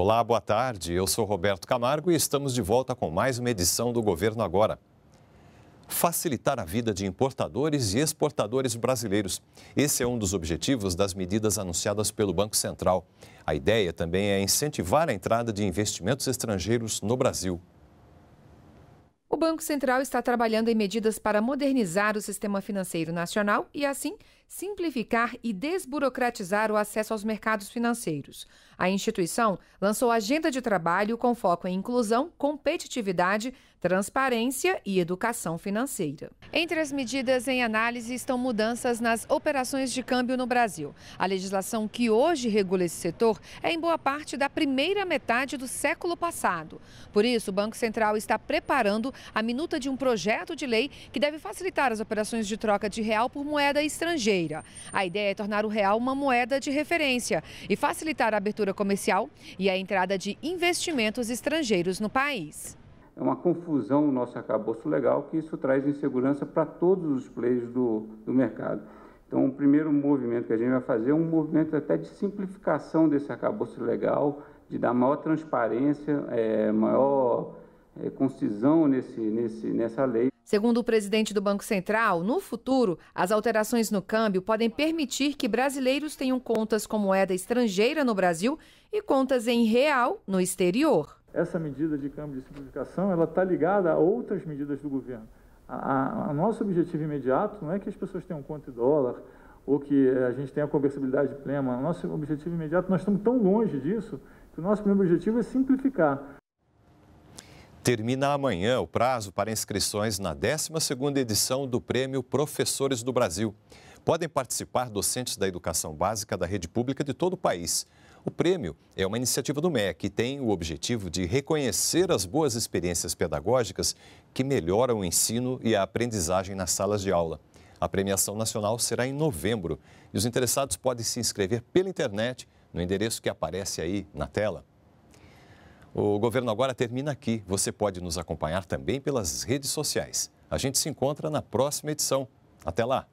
Olá, boa tarde. Eu sou Roberto Camargo e estamos de volta com mais uma edição do Governo Agora. Facilitar a vida de importadores e exportadores brasileiros. Esse é um dos objetivos das medidas anunciadas pelo Banco Central. A ideia também é incentivar a entrada de investimentos estrangeiros no Brasil. O Banco Central está trabalhando em medidas para modernizar o sistema financeiro nacional e, assim, simplificar e desburocratizar o acesso aos mercados financeiros. A instituição lançou agenda de trabalho com foco em inclusão, competitividade, transparência e educação financeira. Entre as medidas em análise estão mudanças nas operações de câmbio no Brasil. A legislação que hoje regula esse setor é em boa parte da primeira metade do século passado. Por isso, o Banco Central está preparando a minuta de um projeto de lei que deve facilitar as operações de troca de real por moeda estrangeira brasileira. A ideia é tornar o real uma moeda de referência e facilitar a abertura comercial e a entrada de investimentos estrangeiros no país. É uma confusão o nosso arcabouço legal, que isso traz insegurança para todos os players do, do mercado. Então, o primeiro movimento que a gente vai fazer é um movimento até de simplificação desse arcabouço legal, de dar maior transparência, é, maior é, concisão nesse, nesse, nessa lei. Segundo o presidente do Banco Central, no futuro, as alterações no câmbio podem permitir que brasileiros tenham contas com moeda estrangeira no Brasil e contas em real no exterior. Essa medida de câmbio de simplificação ela está ligada a outras medidas do governo. o nosso objetivo imediato não é que as pessoas tenham conta em dólar ou que eh, a gente tenha conversibilidade plena. O nosso objetivo imediato, nós estamos tão longe disso que o nosso primeiro objetivo é simplificar. Termina amanhã o prazo para inscrições na 12ª edição do Prêmio Professores do Brasil. Podem participar docentes da educação básica da rede pública de todo o país. O prêmio é uma iniciativa do MEC e tem o objetivo de reconhecer as boas experiências pedagógicas que melhoram o ensino e a aprendizagem nas salas de aula. A premiação nacional será em novembro e os interessados podem se inscrever pela internet no endereço que aparece aí na tela. O governo agora termina aqui. Você pode nos acompanhar também pelas redes sociais. A gente se encontra na próxima edição. Até lá!